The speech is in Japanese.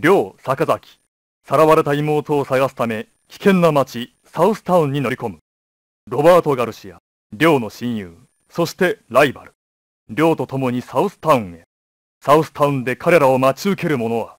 両坂崎、さらわれた妹を探すため、危険な町、サウスタウンに乗り込む。ロバート・ガルシア、両の親友、そしてライバル。両と共にサウスタウンへ。サウスタウンで彼らを待ち受ける者は、